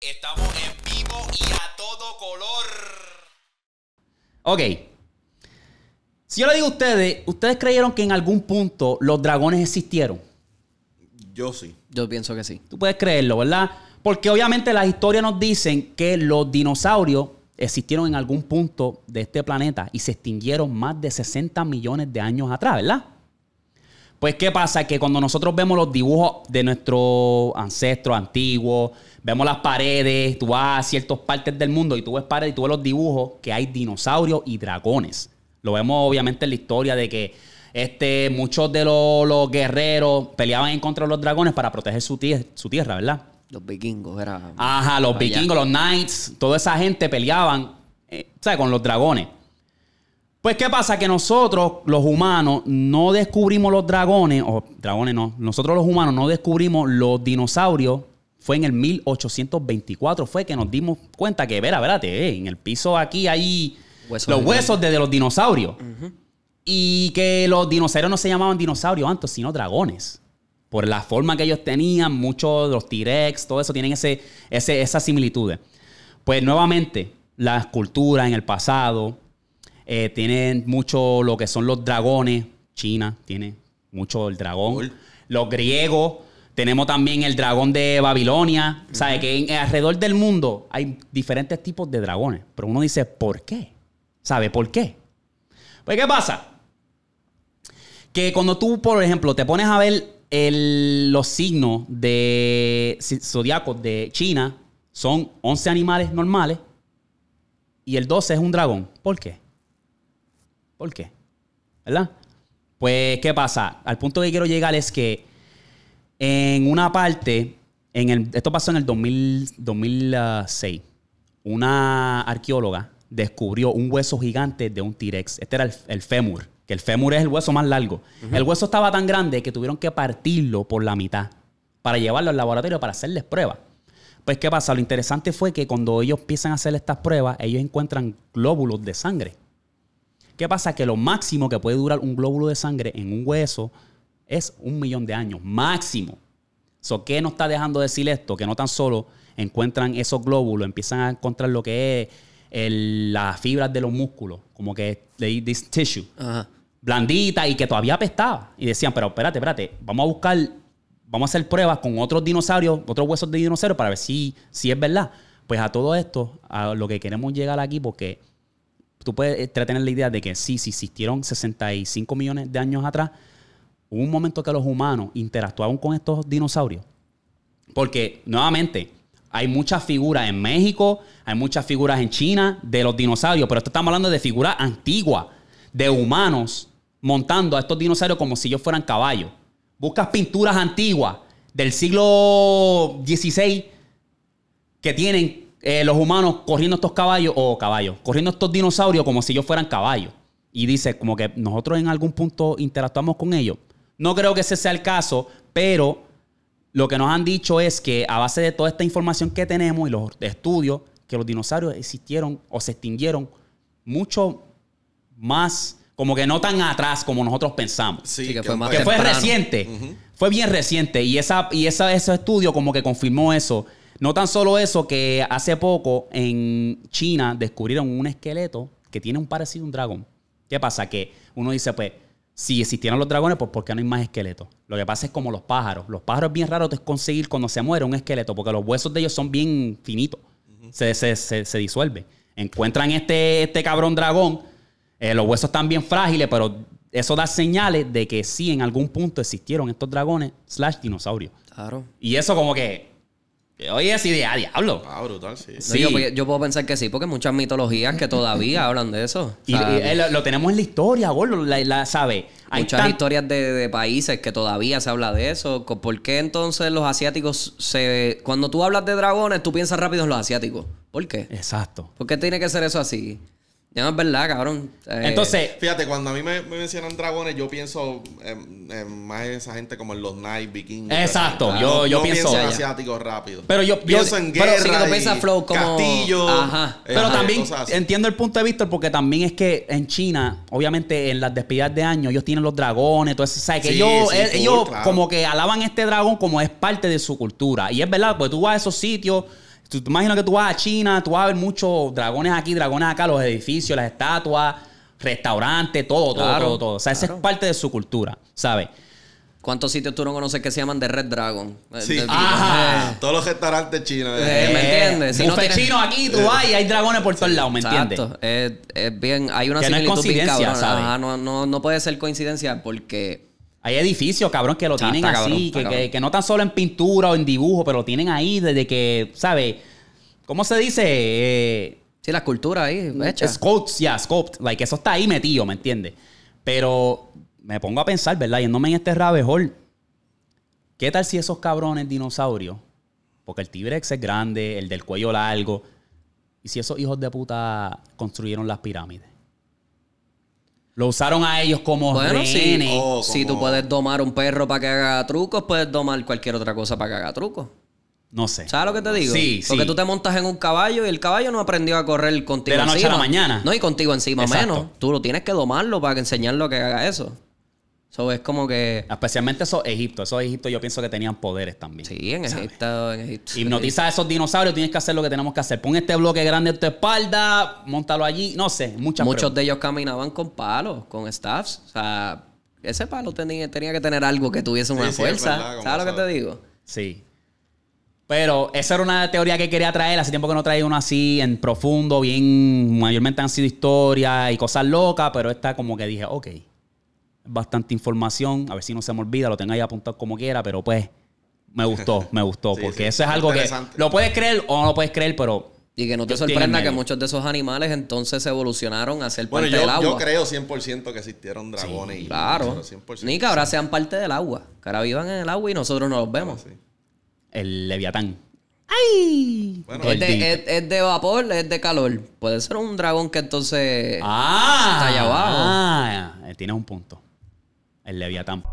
Estamos en vivo y a todo color. Ok. Si yo le digo a ustedes, ¿ustedes creyeron que en algún punto los dragones existieron? Yo sí. Yo pienso que sí. Tú puedes creerlo, ¿verdad? Porque obviamente las historias nos dicen que los dinosaurios existieron en algún punto de este planeta y se extinguieron más de 60 millones de años atrás, ¿verdad? Pues, ¿qué pasa? Que cuando nosotros vemos los dibujos de nuestros ancestros antiguos, vemos las paredes, tú vas a ciertas partes del mundo y tú ves paredes y tú ves los dibujos que hay dinosaurios y dragones. Lo vemos obviamente en la historia de que este, muchos de los, guerreros peleaban en contra de los dragones para proteger su, tierra, ¿verdad? Los vikingos ¿verdad? Ajá, los vikingos, los knights, toda esa gente peleaban eh, ¿sabes? con los dragones. Pues, ¿qué pasa? Que nosotros, los humanos, no descubrimos los dragones, o dragones no, nosotros los humanos no descubrimos los dinosaurios. Fue en el 1824, fue que nos dimos cuenta que, verá, verá, eh, en el piso aquí hay los huesos de, los dinosaurios. Y que los dinosaurios no se llamaban dinosaurios antes, sino dragones por la forma que ellos tenían, muchos de los T-Rex, todo eso, tienen ese, esas similitudes. Pues nuevamente, la escultura en el pasado eh, tienen mucho lo que son los dragones. China tiene mucho el dragón. Los griegos. Tenemos también el dragón de Babilonia. ¿Sabes? Que alrededor del mundo hay diferentes tipos de dragones. Pero uno dice, ¿por qué? ¿Sabe por qué? Pues, ¿qué pasa? Que cuando tú, por ejemplo, te pones a ver el, los signos de zodiacos de China, son 11 animales normales y el 12 es un dragón. ¿Por qué? ¿Por qué? ¿Verdad? Pues, ¿qué pasa? Al punto que quiero llegar es que en una parte, en el, esto pasó en el 2006, ah, una arqueóloga descubrió un hueso gigante de un T-Rex. Este era el, fémur, que el fémur es el hueso más largo. El hueso estaba tan grande que tuvieron que partirlo por la mitad para llevarlo al laboratorio para hacerles pruebas. Pues, ¿qué pasa? Lo interesante fue que cuando ellos empiezan a hacer estas pruebas, ellos encuentran glóbulos de sangre ¿Qué pasa? Que lo máximo que puede durar un glóbulo de sangre en un hueso es un millón de años, máximo. So, ¿Qué nos está dejando decir esto? Que no tan solo encuentran esos glóbulos, empiezan a encontrar lo que es las fibras de los músculos, como que this tissue, blandita y que todavía apestaba. Y decían, pero espérate, espérate, vamos a buscar, vamos a hacer pruebas con otros dinosaurios, otros huesos de dinosaurios para ver si, si es verdad. Pues a todo esto, a lo que queremos llegar aquí, porque tú puedes eh, tener la idea de que sí, si existieron 65 millones de años atrás, hubo un momento que los humanos interactuaban con estos dinosaurios. Porque, nuevamente, hay muchas figuras en México, hay muchas figuras en China de los dinosaurios, pero estamos hablando de figuras antiguas, de humanos montando a estos dinosaurios como si ellos fueran caballos. Buscas pinturas antiguas del siglo XVI que tienen eh, los humanos corriendo estos caballos, o caballos, corriendo estos dinosaurios como si ellos fueran caballos. Y dice, como que nosotros en algún punto interactuamos con ellos. No creo que ese sea el caso, pero lo que nos han dicho es que a base de toda esta información que tenemos y los estudios, que los dinosaurios existieron o se extinguieron mucho más, como que no tan atrás como nosotros pensamos. Sí, que, fue, más fue reciente. Fue bien reciente. Y, esa, y esa, ese estudio como que confirmó eso. No tan solo eso, que hace poco en China descubrieron un esqueleto que tiene un parecido a un dragón. ¿Qué pasa? Que uno dice, pues, si existieron los dragones, pues ¿por qué no hay más esqueletos? Lo que pasa es como los pájaros. Los pájaros es bien raro es conseguir cuando se muere un esqueleto, porque los huesos de ellos son bien finitos. se, se, disuelve. Encuentran este, este cabrón dragón. Eh, los huesos están bien frágiles, pero eso da señales de que sí, en algún punto existieron estos dragones slash dinosaurios. Claro. Y eso como que Oye, así de a ah, diablo. Ah, brutal, sí. Pues, yo, puedo pensar que sí, porque muchas mitologías que todavía hablan de eso. Y, eh, lo, tenemos en la historia, vos la, sabe. Hay muchas historias de, de, países que todavía se habla de eso. ¿Por qué entonces los asiáticos se. Cuando tú hablas de dragones, tú piensas rápido en los asiáticos? ¿Por qué? Exacto. ¿Por qué tiene que ser eso así? no, es verdad, cabrón. Eh, Entonces. Fíjate, cuando a mí me, me mencionan dragones, yo pienso más en esa gente como en los Night Vikings. Exacto, yo, yo, pienso. en asiáticos rápido. Pero yo, pienso en guerra. Pero pero también entiendo el punto de vista porque también es que en China, obviamente en las despedidas de año, ellos tienen los dragones, todo eso. que ellos, eh, como que alaban este dragón como es parte de su cultura. Y es verdad, porque tú vas a esos sitios imagino que tú vas a China, tú vas a ver muchos dragones aquí, dragones acá, los edificios, las estatuas, restaurantes, todo, todo, todo, todo. O sea, esa es parte de su cultura, ¿sabes? ¿Cuántos sitios tú no conoces que se llaman de Red Dragon? Eh, sí. Ajá. Ah. Eh. Todos los restaurantes chinos. Eh, ¿Me entiendes? Si no tienes... chino aquí, tú vas y hay dragones por todos lados, ¿me entiendes? Exacto. Es, bien, hay una similitud no es coincidencia, no, no, no puede ser coincidencia porque hay edificios, cabrón, que lo tienen así, que, no tan solo en pintura o en dibujo, pero lo tienen ahí desde que, ¿sabes? ¿Cómo se dice? Eh, sí, la cultura ahí, hecha. Sculpt, yeah, scopes. Like, eso está ahí metido, ¿me entiendes? Pero me pongo a pensar, ¿verdad? Yéndome en este rabejol, ¿qué tal si esos cabrones dinosaurios? Porque el t es grande, el del cuello largo. ¿Y si esos hijos de puta construyeron las pirámides? Lo usaron a ellos como bueno, Sí. Oh, si tú puedes domar un perro para que haga trucos, puedes domar cualquier otra cosa para que haga trucos. No sé. ¿Sabes lo que te digo? Sí, Porque tú te montas en un caballo y el caballo no aprendió a correr contigo De la noche a la mañana. No, y contigo encima menos. Tú lo tienes que domarlo para enseñarlo a que haga eso es como que. Especialmente esos Egipto. Esos Egipto yo pienso que tenían poderes también. Sí, en Egipto, en Egipto. Hipnotiza a esos dinosaurios, tienes que hacer lo que tenemos que hacer. Pon este bloque grande en tu espalda, montalo allí. No sé, muchas Muchos de ellos caminaban con palos, con staffs. O sea, ese palo tenía, tenía que tener algo que tuviese una fuerza. ¿Sabes lo que te digo? Sí. Pero esa era una teoría que quería traer. Hace tiempo que no traía uno así en profundo, bien. Mayormente han sido historias y cosas locas, pero esta como que dije, ok bastante información. A ver si no se me olvida, lo tenga ahí apuntado como quiera, pero pues me gustó, me gustó. porque eso es algo que lo puedes creer o no lo puedes creer, pero. Y que no te sorprenda que muchos de esos animales entonces evolucionaron a ser parte del agua. Yo creo 100% que existieron dragones. y claro. Ni que ahora sean parte del agua. Que ahora vivan en el agua y nosotros no los ah, vemos. el leviatán. ¡Ay! es, de, vapor, es de calor. Puede ser un dragón que entonces ah, está allá abajo. Ah, tiene un punto el Leviatán.